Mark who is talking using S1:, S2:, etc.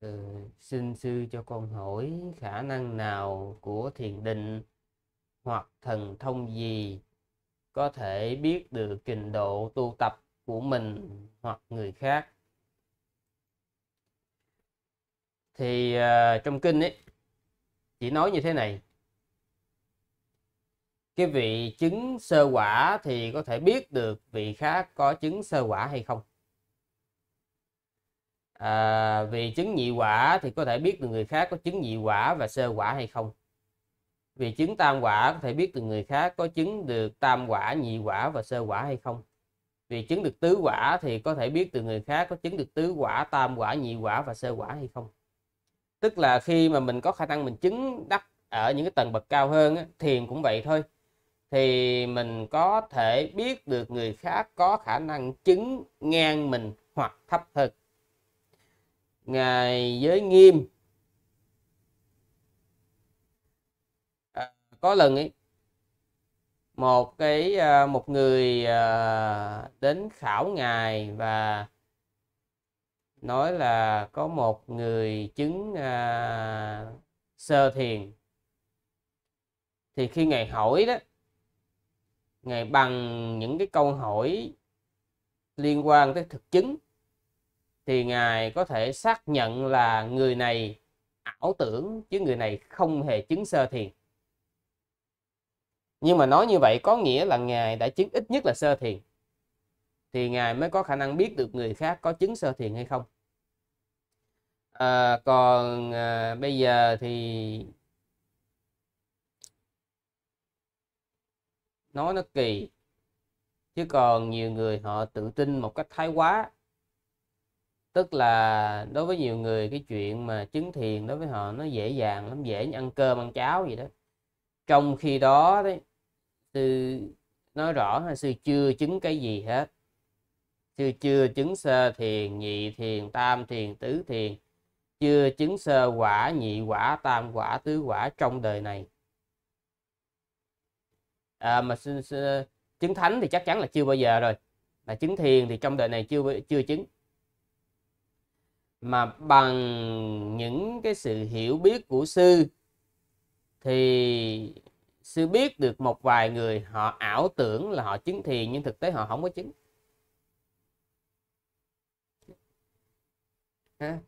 S1: ừ, xin sư cho con hỏi khả năng nào của thiền định hoặc thần thông gì có thể biết được trình độ tu tập của mình hoặc người khác thì uh, trong kinh ấy chỉ nói như thế này cái vị chứng sơ quả thì có thể biết được vị khác có chứng sơ quả hay không à, vì chứng nhị quả thì có thể biết từ người khác có chứng nhị quả và sơ quả hay không vì chứng tam quả có thể biết từ người khác có chứng được tam quả nhị quả và sơ quả hay không vì chứng được tứ quả thì có thể biết từ người khác có chứng được tứ quả tam quả nhị quả và sơ quả hay không tức là khi mà mình có khả năng mình chứng đắc ở những cái tầng bậc cao hơn á, thiền cũng vậy thôi thì mình có thể biết được người khác có khả năng chứng ngang mình hoặc thấp hơn ngài giới nghiêm à, có lần ấy một cái à, một người à, đến khảo ngài và nói là có một người chứng à, sơ thiền thì khi ngài hỏi đó ngài bằng những cái câu hỏi liên quan tới thực chứng thì ngài có thể xác nhận là người này ảo tưởng chứ người này không hề chứng sơ thiền nhưng mà nói như vậy có nghĩa là ngài đã chứng ít nhất là sơ thiền thì ngài mới có khả năng biết được người khác có chứng sơ thiền hay không à, còn à, bây giờ thì nói nó kỳ chứ còn nhiều người họ tự tin một cách thái quá tức là đối với nhiều người cái chuyện mà chứng thiền đối với họ nó dễ dàng lắm dễ như ăn cơm ăn cháo vậy đó trong khi đó đấy sư nói rõ là sư chưa chứng cái gì hết sư chưa chứng sơ thiền nhị thiền tam thiền tứ thiền chưa chứng sơ quả nhị quả tam quả tứ quả trong đời này à, mà sư, sư, chứng thánh thì chắc chắn là chưa bao giờ rồi mà chứng thiền thì trong đời này chưa chưa chứng mà bằng những cái sự hiểu biết của sư thì sư biết được một vài người họ ảo tưởng là họ chứng thiền nhưng thực tế họ không có chứng